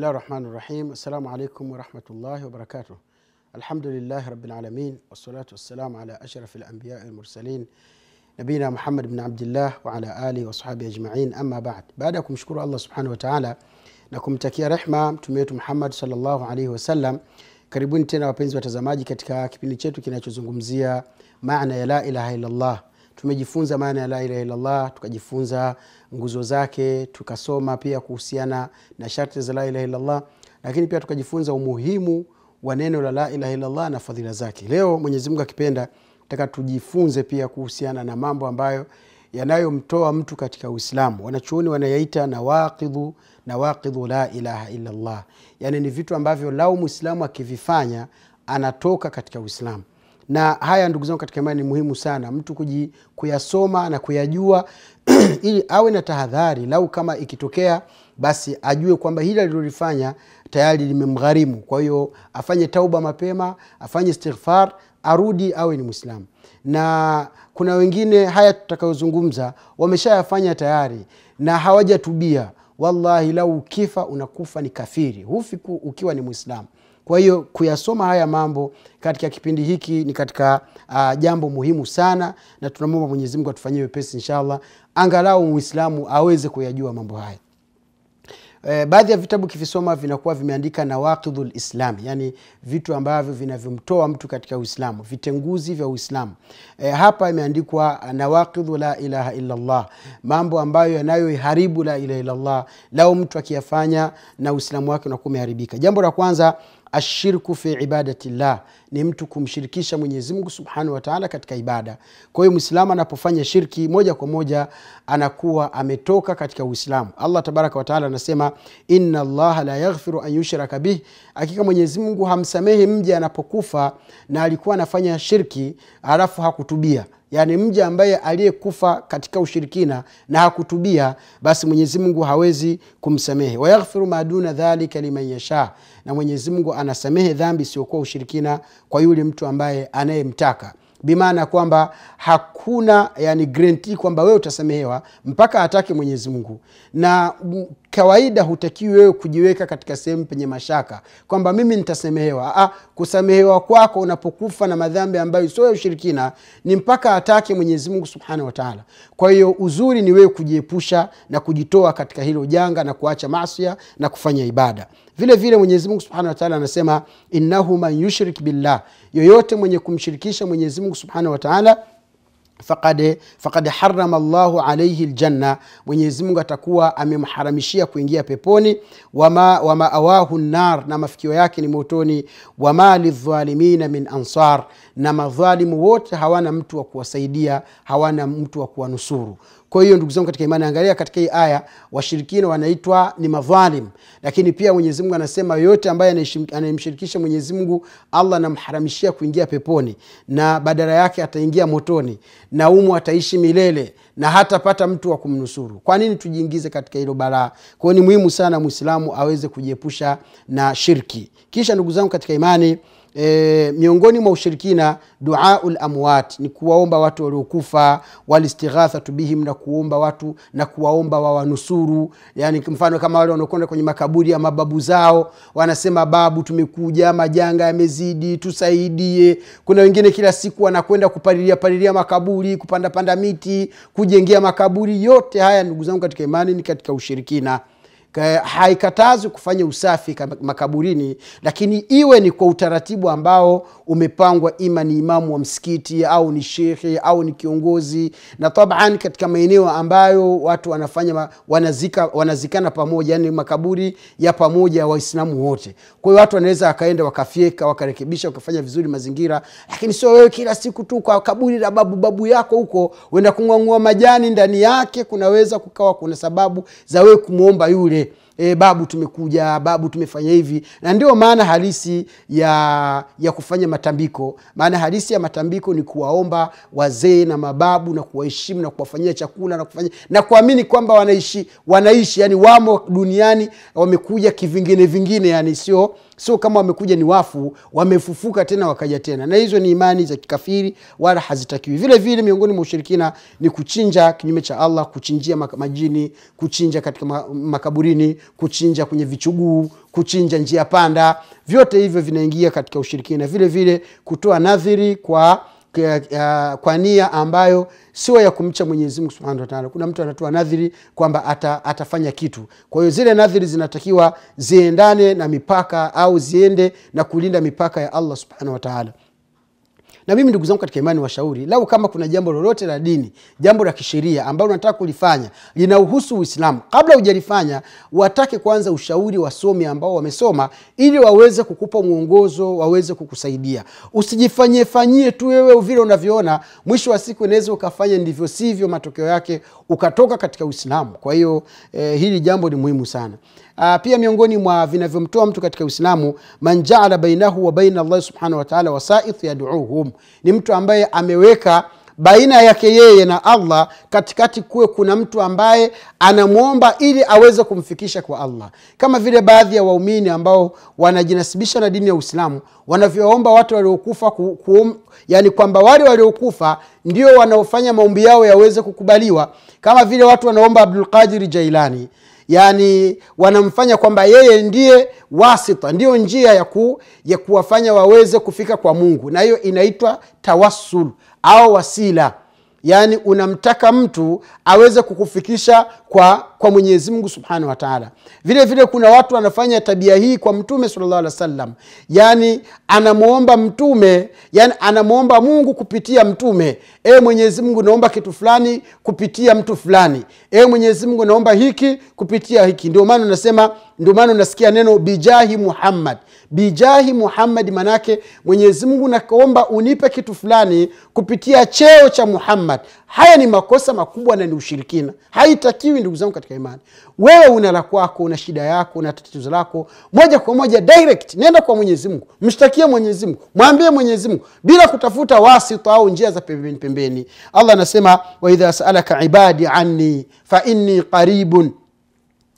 الله الرحمن الرحيم السلام عليكم ورحمة الله وبركاته الحمد لله رب العالمين والصلاة والسلام على أشرف الأنبياء المرسلين نبينا محمد بن عبد الله وعلى آله وصحبه أجمعين أما بعد بعدكم شكر الله سبحانه وتعالى نكم takia رحمة mtume محمد صلى الله عليه وسلم karibuni tena wapenzi watazamaji كبيني kipindi chetu kinachozungumzia معنى لا إله إلا الله tumejifunza maana ya la ilaha illallah, tukajifunza nguzo zake, tukasoma pia kuhusiana na sharti za la ilaha illallah, lakini pia tukajifunza umuhimu wa neno la la ilaha illallah na fadhila zake. Leo mwenyezimungu akipenda, taka tujifunze pia kuhusiana na mambo ambayo yanayomtoa mtu katika Uislamu. Wanachuoni wanayaita nawaidhu nawaidhu la ilaha illallah, yani ni vitu ambavyo lau mwislamu akivifanya anatoka katika Uislamu na haya ndugu zangu katika imani ni muhimu sana mtu kuji, kuyasoma na kuyajua ili awe na tahadhari lau kama ikitokea basi ajue kwamba hili alilolifanya tayari limemgharimu kwa hiyo afanye tauba mapema afanye istighfar arudi awe ni mwislamu na kuna wengine haya tutakayozungumza wameshayafanya tayari na hawajatubia wallahi lau ukifa unakufa ni kafiri hufi ukiwa ni mwislamu kwa hiyo kuyasoma haya mambo katika kipindi hiki ni katika uh, jambo muhimu sana, na tunamwomba Mwenyezi Mungu atufanyie wepesi inshallah, angalau Muislamu aweze kuyajua mambo haya. E, baadhi ya vitabu kivisoma vinakuwa vimeandika nawaqidhul islam, yani vitu ambavyo vinavyomtoa mtu katika Uislamu, vitenguzi vya Uislamu. E, hapa imeandikwa nawaqidhu la ilaha illallah, mambo ambayo yanayoiharibu la ilaha illallah, lao mtu akiyafanya na Uislamu wake unakuwa umeharibika. Jambo la kwanza ashirku fi ibadati llah ni mtu kumshirikisha mwenyezimngu subhanahu wataala katika ibada kwa hiyo mwislamu anapofanya shirki moja kwa moja anakuwa ametoka katika uislamu allah tabaraka wataala anasema inna llaha la yaghfiru an yushraka bih hakika mwenyezimungu hamsamehi mja anapokufa na alikuwa anafanya shirki alafu hakutubia yani mja ambaye aliyekufa katika ushirikina na hakutubia basi mwenyezi mungu hawezi kumsamehe wayaghfiru maduna dhalika liman yasha na mwenyezi mungu anasamehe dhambi isiyokuwa ushirikina kwa yule mtu ambaye anayemtaka bimaana kwamba hakuna yani grenti kwamba wewe utasamehewa mpaka atake mwenyezi mungu na kawaida hutakiwi wewe kujiweka katika sehemu penye mashaka kwamba mimi nitasemehewa. ah, kusamehewa kwako unapokufa na madhambi ambayo sio ya ushirikina ni mpaka atake Mwenyezi Mungu subhanahu wa taala. Kwa hiyo uzuri ni wewe kujiepusha na kujitoa katika hilo janga na kuacha masia na kufanya ibada. Vile vile Mwenyezi Mungu subhanahu wa taala anasema, innahu man yushrik billah, yoyote mwenye kumshirikisha Mwenyezi Mungu subhanahu wa taala fakad harama Allahu alaihi ljanna, Mwenyezi Mungu atakuwa amemharamishia kuingia peponi. Wama, wama awahu nar, na mafikio yake ni motoni. Wama lidhalimina min ansar, na madhalimu wote hawana mtu wa kuwasaidia, hawana mtu wa kuwanusuru. Kwa hiyo ndugu zangu katika imani, angalia katika hii aya, washirikina wanaitwa ni madhalim, lakini pia Mwenyezi Mungu anasema yoyote ambaye anayemshirikisha Mwenyezi Mungu Allah anamharamishia kuingia peponi na badala yake ataingia motoni, na umu ataishi milele na hatapata mtu wa kumnusuru. Kwa nini tujiingize katika hilo balaa? kwao ni muhimu sana Mwislamu aweze kujiepusha na shirki. Kisha ndugu zangu katika imani e, miongoni mwa ushirikina duau lamwat ni kuwaomba watu waliokufa walistighathatu bihim na kuomba watu na kuwaomba wawanusuru yani mfano kama wale wanaokwenda kwenye makaburi ya mababu zao wanasema babu tumekuja majanga yamezidi tusaidie kuna wengine kila siku wanakwenda kupalilia palilia makaburi kupandapanda miti kujengea makaburi yote haya ndugu zangu katika imani ni katika ushirikina haikatazi kufanya usafi makaburini lakini iwe ni kwa utaratibu ambao umepangwa ima ni imamu wa msikiti au ni shekhe au ni kiongozi na taban katika maeneo ambayo watu wanafanya wanazika, wanazikana pamoja yani makaburi ya pamoja waislamu wote kwa hiyo watu wanaweza wakaenda wakafyeka wakarekebisha wakafanya vizuri mazingira lakini sio wewe kila siku tu kwa kaburi la babu babu yako huko uenda kung'ang'ua majani ndani yake kunaweza kukawa kuna sababu za wewe kumwomba yule e, babu tumekuja babu tumefanya hivi na ndio maana halisi ya ya kufanya matambiko maana halisi ya matambiko ni kuwaomba wazee na mababu na kuwaheshimu na kuwafanyia chakula na kufanya na kuamini kwamba wanaishi wanaishi yani wamo duniani wamekuja kivingine vingine yani sio sio kama wamekuja ni wafu wamefufuka tena wakaja tena na hizo ni imani za kikafiri wala hazitakiwi vile vile miongoni mwa ushirikina ni kuchinja kinyume cha allah kuchinjia majini kuchinja katika makaburini kuchinja kwenye vichuguu kuchinja njia panda vyote hivyo vinaingia katika ushirikina vile vile kutoa nadhiri kwa kwa nia ambayo sio ya kumcha Mwenyezi Mungu Subhanahu wa Ta'ala. Kuna mtu anatoa nadhiri kwamba ata, atafanya kitu. Kwa hiyo zile nadhiri zinatakiwa ziendane na mipaka au ziende na kulinda mipaka ya Allah Subhanahu wa Ta'ala. Na mimi ndugu zangu katika imani, washauri lau kama kuna jambo lolote la dini, jambo la kisheria ambalo unataka kulifanya linahusu Uislamu, kabla hujalifanya, watake kwanza ushauri wasomi ambao wamesoma, ili waweze kukupa mwongozo, waweze kukusaidia. Usijifanyie fanyie tu wewe vile unavyoona, mwisho wa siku inaweza ukafanya ndivyo sivyo, matokeo yake ukatoka katika Uislamu. Kwa hiyo eh, hili jambo ni muhimu sana. Uh, pia miongoni mwa vinavyomtoa mtu katika Uislamu, man jaala bainahu wa baina Allah subhanahu wa ta'ala wasait yaduuhum, ni mtu ambaye ameweka baina yake yeye na Allah katikati kuwe kuna mtu ambaye anamwomba ili aweze kumfikisha kwa Allah, kama vile baadhi ya waumini ambao wanajinasibisha na dini ya Uislamu wanavyoomba watu waliokufa ku, ku, yani kwamba wale waliokufa ndio wanaofanya maombi yao yaweze kukubaliwa, kama vile watu wanaomba Abdulqadiri Jailani yani wanamfanya kwamba yeye ndiye wasita ndiyo njia ya, ku, ya kuwafanya waweze kufika kwa mungu na hiyo inaitwa tawasul au wasila yaani unamtaka mtu aweze kukufikisha kwa kwa Mwenyezi Mungu Subhanahu wa Ta'ala. Vile vile kuna watu wanafanya tabia hii kwa Mtume sallallahu alaihi wasallam, yani anamwomba Mtume, yani anamwomba Mungu kupitia Mtume, e Mwenyezi Mungu naomba kitu fulani kupitia mtu fulani, e Mwenyezi Mungu naomba hiki kupitia hiki. Ndio maana unasema, ndio maana unasikia neno bijahi Muhammad, bijahi Muhammad, manake Mwenyezi Mungu nakuomba unipe kitu fulani kupitia cheo cha Muhammad. Haya ni makosa makubwa na ni ushirikina, haitakiwi ndugu zangu katika katika imani wewe una la kwako una shida yako una tatizo lako moja kwa moja direct nenda kwa mwenyezi mungu mshtakie mwenyezi mungu mwambie mwenyezi mungu bila kutafuta wasita au njia za pembeni pembeni allah anasema waidha saalaka ibadi anni fainni qaribun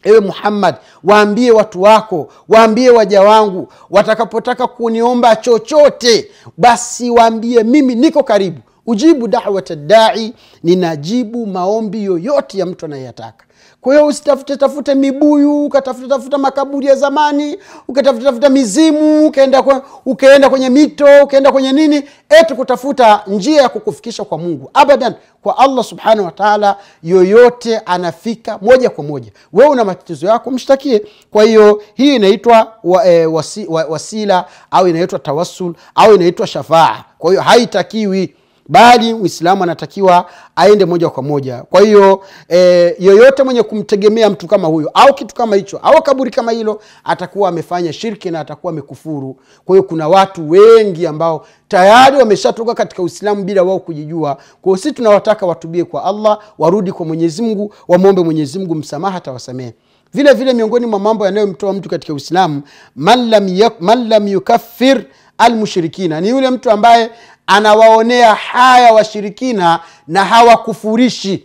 ewe muhammad waambie watu wako waambie waja wangu watakapotaka kuniomba chochote basi waambie mimi niko karibu ujibu dawata dai, ninajibu maombi yoyote ya mtu anayeyataka. Kwa hiyo usitafute tafute mibuyu, ukatafute tafuta makaburi ya zamani, ukatafute tafuta mizimu, ukaenda ukaenda kwenye mito, ukaenda kwenye nini, eti kutafuta njia ya kukufikisha kwa Mungu. Abadan, kwa Allah subhanahu wataala yoyote anafika moja kwa moja. Wewe una matatizo yako, mshtakie. Kwa hiyo hii inaitwa wa, e, wasi, wa, wasila au inaitwa tawasul au inaitwa shafaa. Kwa hiyo haitakiwi bali mwislamu anatakiwa aende moja kwa moja kwa hiyo e, yoyote mwenye kumtegemea mtu kama huyo au kitu kama hicho au kaburi kama hilo atakuwa amefanya shirki na atakuwa amekufuru kwa hiyo kuna watu wengi ambao tayari wameshatoka katika uislamu bila wao kujijua kwao si tunawataka watubie kwa allah warudi kwa mwenyezimgu wamwombe mwenyezimgu msamaha atawasamehe vile vile miongoni mwa mambo yanayomtoa mtu katika uislamu man lam yukaffir almushrikina ni yule mtu ambaye anawaonea haya washirikina na hawakufurishi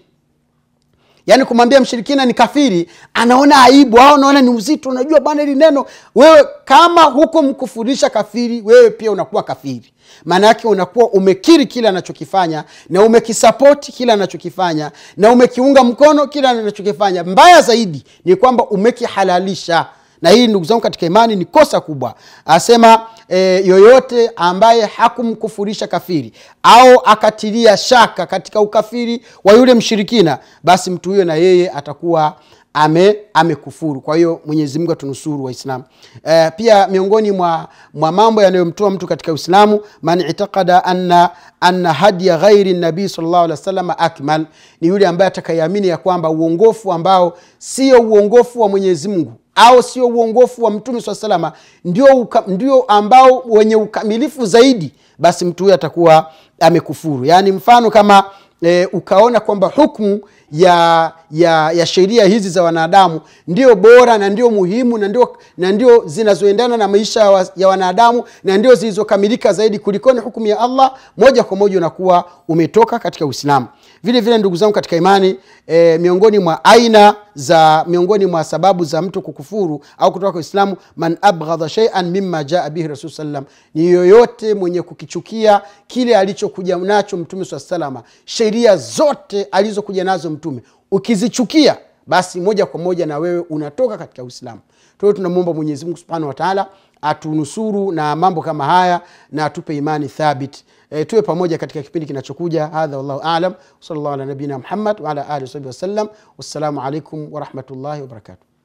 yaani kumwambia mshirikina ni kafiri anaona aibu au anaona ni uzito unajua bwana hili neno wewe kama huko mkufurisha kafiri wewe pia unakuwa kafiri maana yake unakuwa umekiri kile anachokifanya na umekisapoti kile anachokifanya na umekiunga mkono kile anachokifanya mbaya zaidi ni kwamba umekihalalisha na hii ndugu zangu katika imani ni kosa kubwa asema e, yoyote ambaye hakumkufurisha kafiri au akatilia shaka katika ukafiri wa yule mshirikina basi mtu huyo na yeye atakuwa ame amekufuru kwa hiyo mwenyezi mungu atunusuru waislamu e, pia miongoni mwa, mwa mambo yanayomtoa mtu katika uislamu man itakada anna, anna hadia ghairi nabii salllahu alih akmal ni yule ambaye atakayeamini ya kwamba uongofu ambao sio uongofu wa mwenyezi mungu au sio uongofu wa mtume saa salama ndio, ndio ambao wenye ukamilifu zaidi, basi mtu huyo atakuwa amekufuru. Yaani mfano kama e, ukaona kwamba hukmu ya, ya, ya sheria hizi za wanadamu ndio bora na ndio muhimu na ndio, na ndio zinazoendana na maisha wa, ya wanadamu na ndio zilizokamilika zaidi kulikoni hukumu ya Allah, moja kwa moja unakuwa umetoka katika Uislamu. Vile vile ndugu zangu katika imani e, miongoni mwa aina za miongoni mwa sababu za mtu kukufuru au kutoka kwa Uislamu, man abghadha shay'an mimma jaa bihi rasul sallam, ni yoyote mwenye kukichukia kile alichokuja nacho mtume swalla salama, sheria zote alizokuja nazo mtume ukizichukia, basi moja kwa moja na wewe unatoka katika Uislamu. Kwa tunamwomba Mwenyezi Mungu subhanahu wa taala atunusuru na mambo kama haya na atupe imani thabit e, tuwe pamoja katika kipindi kinachokuja hadha wallahu alam wasallallahu ala nabiina muhammad waala alihi wasabi wasallam wassalamu alaikum warahmatullahi wabarakatuh